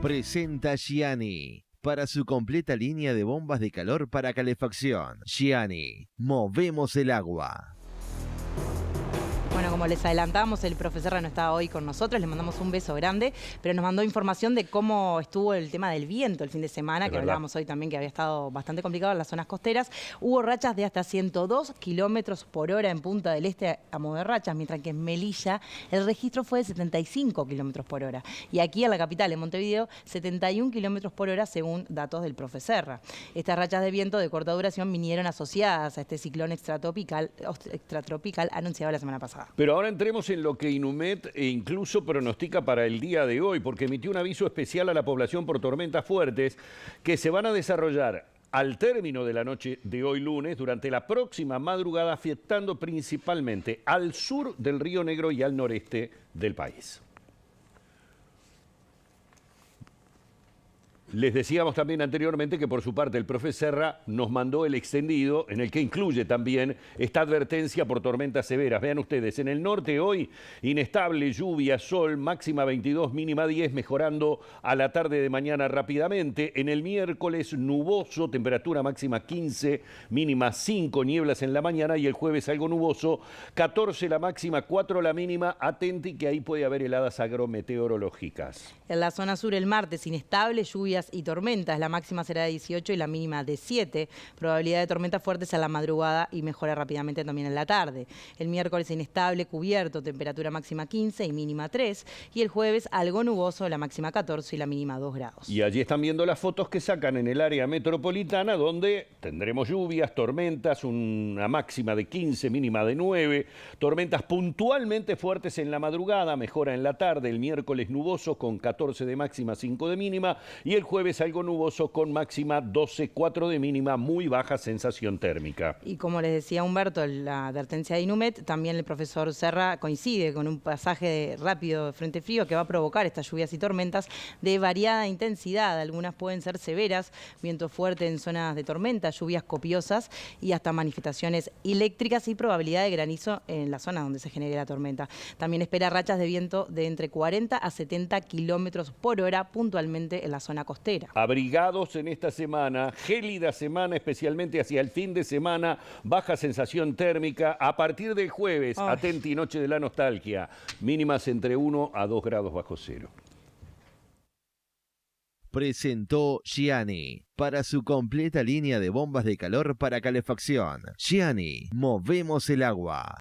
Presenta Gianni. Para su completa línea de bombas de calor para calefacción, Gianni, movemos el agua. Bueno, como les adelantamos, el profesor no estaba hoy con nosotros, le mandamos un beso grande, pero nos mandó información de cómo estuvo el tema del viento el fin de semana, que hablábamos hoy también que había estado bastante complicado en las zonas costeras. Hubo rachas de hasta 102 kilómetros por hora en Punta del Este a mover rachas, mientras que en Melilla el registro fue de 75 kilómetros por hora. Y aquí en la capital, en Montevideo, 71 kilómetros por hora según datos del Profeserra. Estas rachas de viento de corta duración vinieron asociadas a este ciclón extratropical anunciado la semana pasada. Pero ahora entremos en lo que Inumet eh, incluso pronostica para el día de hoy, porque emitió un aviso especial a la población por tormentas fuertes que se van a desarrollar al término de la noche de hoy lunes, durante la próxima madrugada, afectando principalmente al sur del Río Negro y al noreste del país. Les decíamos también anteriormente que por su parte el profe Serra nos mandó el extendido en el que incluye también esta advertencia por tormentas severas. Vean ustedes, en el norte hoy inestable, lluvia, sol, máxima 22, mínima 10, mejorando a la tarde de mañana rápidamente. En el miércoles nuboso, temperatura máxima 15, mínima 5, nieblas en la mañana y el jueves algo nuboso, 14 la máxima, 4 la mínima, atenti que ahí puede haber heladas agrometeorológicas. En la zona sur el martes inestable, lluvia y tormentas. La máxima será de 18 y la mínima de 7. Probabilidad de tormentas fuertes a la madrugada y mejora rápidamente también en la tarde. El miércoles inestable, cubierto, temperatura máxima 15 y mínima 3. Y el jueves algo nuboso, la máxima 14 y la mínima 2 grados. Y allí están viendo las fotos que sacan en el área metropolitana donde tendremos lluvias, tormentas, una máxima de 15, mínima de 9. Tormentas puntualmente fuertes en la madrugada, mejora en la tarde. El miércoles nuboso con 14 de máxima, 5 de mínima. Y el jueves algo nuboso con máxima 12,4 de mínima, muy baja sensación térmica. Y como les decía Humberto, la advertencia de Inumet, también el profesor Serra coincide con un pasaje rápido de frente frío que va a provocar estas lluvias y tormentas de variada intensidad. Algunas pueden ser severas, viento fuerte en zonas de tormenta, lluvias copiosas y hasta manifestaciones eléctricas y probabilidad de granizo en la zona donde se genere la tormenta. También espera rachas de viento de entre 40 a 70 kilómetros por hora puntualmente en la zona costera. Abrigados en esta semana, gélida semana, especialmente hacia el fin de semana, baja sensación térmica. A partir del jueves, Ay. atenti noche de la nostalgia, mínimas entre 1 a 2 grados bajo cero. Presentó Gianni para su completa línea de bombas de calor para calefacción. Gianni, movemos el agua.